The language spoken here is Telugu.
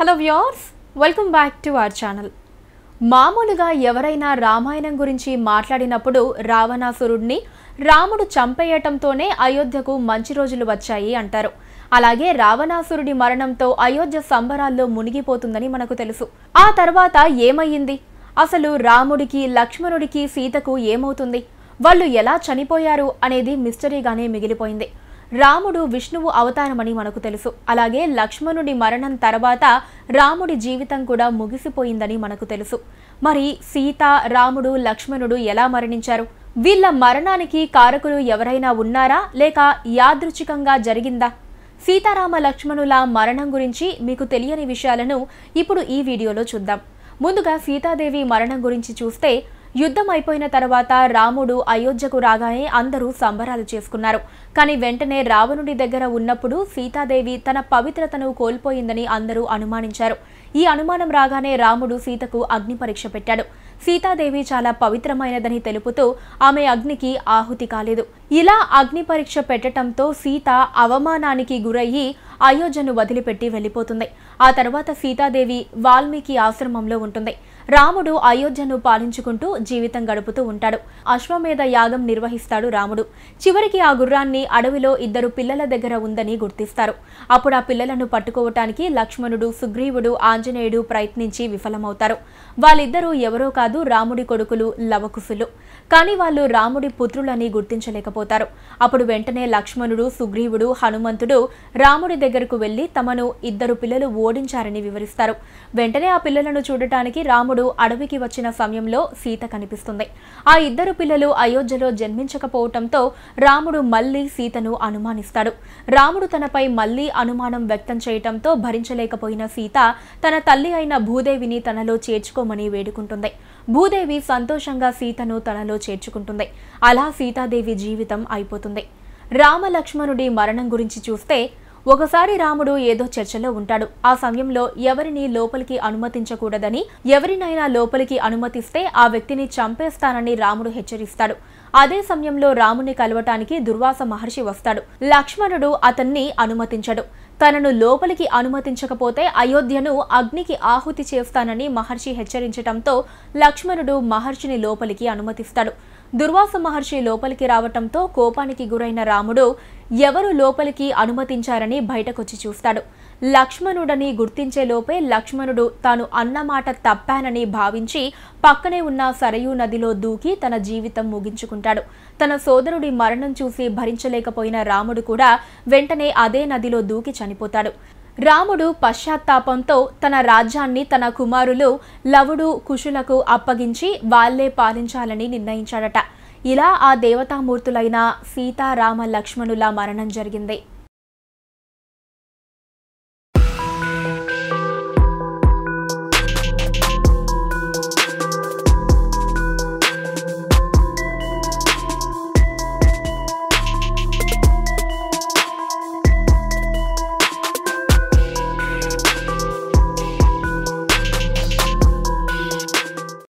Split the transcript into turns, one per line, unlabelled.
hello viewers welcome back to our channel మామూలుగా ఎవరైనా రామాయణం గురించి మాట్లాడినప్పుడు రావణాసురుడిని రాముడు చంపేయటంతోనే అయోధ్యకు మంచి రోజులు వచ్చాయి అంటారు అలాగే రావణాసురుడి మరణంతో అయోధ్య సంబరాల్లో మునిగిపోతుందని మనకు తెలుసు ఆ తర్వాత ఏమయ్యింది అసలు రాముడికి లక్ష్మణుడికి సీతకు ఏమవుతుంది వాళ్ళు ఎలా చనిపోయారు అనేది మిస్టరీగానే మిగిలిపోయింది రాముడు విష్ణువు అవతారమని మనకు తెలుసు అలాగే లక్ష్మణుడి మరణం తర్వాత రాముడి జీవితం కూడా ముగిసిపోయిందని మనకు తెలుసు మరి సీత రాముడు లక్ష్మణుడు ఎలా మరణించారు వీళ్ళ మరణానికి కారకులు ఎవరైనా ఉన్నారా లేక యాదృచ్ఛికంగా జరిగిందా సీతారామ లక్ష్మణుల మరణం గురించి మీకు తెలియని విషయాలను ఇప్పుడు ఈ వీడియోలో చూద్దాం ముందుగా సీతాదేవి మరణం గురించి చూస్తే యుద్ధం అయిపోయిన తర్వాత రాముడు అయోధ్యకు రాగానే అందరూ సంబరాలు చేసుకున్నారు కానీ వెంటనే రావణుడి దగ్గర ఉన్నప్పుడు సీతాదేవి తన పవిత్రతను కోల్పోయిందని అందరూ అనుమానించారు ఈ అనుమానం రాగానే రాముడు సీతకు అగ్ని పరీక్ష పెట్టాడు సీతాదేవి చాలా పవిత్రమైనదని తెలుపుతూ ఆమె అగ్నికి ఆహుతి కాలేదు ఇలా అగ్ని పరీక్ష పెట్టడంతో సీత అవమానానికి గురయ్యి అయోధ్యను వదిలిపెట్టి వెళ్ళిపోతుంది ఆ తర్వాత సీతాదేవి వాల్మీకి ఆశ్రమంలో ఉంటుంది రాముడు అయోధ్యను పాలించుకుంటూ జీవితం గడుపుతూ ఉంటాడు అశ్వమేధ యాగం నిర్వహిస్తాడు రాముడు చివరికి ఆ గుర్రాన్ని అడవిలో ఇద్దరు పిల్లల దగ్గర ఉందని గుర్తిస్తారు అప్పుడు ఆ పిల్లలను పట్టుకోవటానికి లక్ష్మణుడు సుగ్రీవుడు ఆంజనేయుడు ప్రయత్నించి విఫలమవుతారు వాళ్ళిద్దరూ ఎవరో కాదు రాముడి కొడుకులు లవకుశులు కానీ వాళ్ళు రాముడి పుత్రులని గుర్తించలేకపోతారు మోసపోతారు అప్పుడు వెంటనే లక్ష్మణుడు సుగ్రీవుడు హనుమంతుడు రాముడి దగ్గరకు వెళ్లి తమను ఇద్దరు పిల్లలు ఓడించారని వివరిస్తారు వెంటనే ఆ పిల్లలను చూడటానికి రాముడు అడవికి వచ్చిన సమయంలో సీత కనిపిస్తుంది ఆ ఇద్దరు పిల్లలు అయోధ్యలో జన్మించకపోవటంతో రాముడు మళ్లీ సీతను అనుమానిస్తాడు రాముడు తనపై మళ్లీ అనుమానం వ్యక్తం చేయటంతో భరించలేకపోయిన సీత తన తల్లి అయిన భూదేవిని తనలో చేర్చుకోమని వేడుకుంటుంది భూదేవి సంతోషంగా సీతను తనలో చేర్చుకుంటుంది అలా సీతాదేవి జీవితం అయిపోతుంది రామలక్ష్మణుడి మరణం గురించి చూస్తే ఒకసారి రాముడు ఏదో చర్చలో ఉంటాడు ఆ సమయంలో ఎవరిని లోపలికి అనుమతించకూడదని ఎవరినైనా లోపలికి అనుమతిస్తే ఆ వ్యక్తిని చంపేస్తానని రాముడు హెచ్చరిస్తాడు అదే సమయంలో రాముని కలవటానికి దుర్వాస మహర్షి వస్తాడు లక్ష్మణుడు అతన్ని అనుమతించడు తనను లోపలికి అనుమతించకపోతే అయోధ్యను అగ్నికి ఆహుతి చేస్తానని మహర్షి హెచ్చరించడంతో లక్ష్మణుడు మహర్షిని లోపలికి అనుమతిస్తాడు దుర్వాస మహర్షి లోపలికి రావటంతో కోపానికి గురైన రాముడు ఎవరు లోపలికి అనుమతించారని బయటకొచ్చి చూస్తాడు లక్ష్మణుడని గుర్తించేలోపే లక్ష్మణుడు తాను అన్నమాట తప్పానని భావించి పక్కనే ఉన్న సరయూ నదిలో దూకి తన జీవితం ముగించుకుంటాడు తన సోదరుడి మరణం చూసి భరించలేకపోయిన రాముడు కూడా వెంటనే అదే నదిలో దూకి చనిపోతాడు రాముడు పశ్చాత్తాపంతో తన రాజ్యాన్ని తన కుమారులు లవుడు కుషులకు అప్పగించి వాళ్లే పాలించాలని నిర్ణయించాడట ఇలా ఆ దేవతామూర్తులైన సీతారామ లక్ష్మణుల మరణం జరిగింది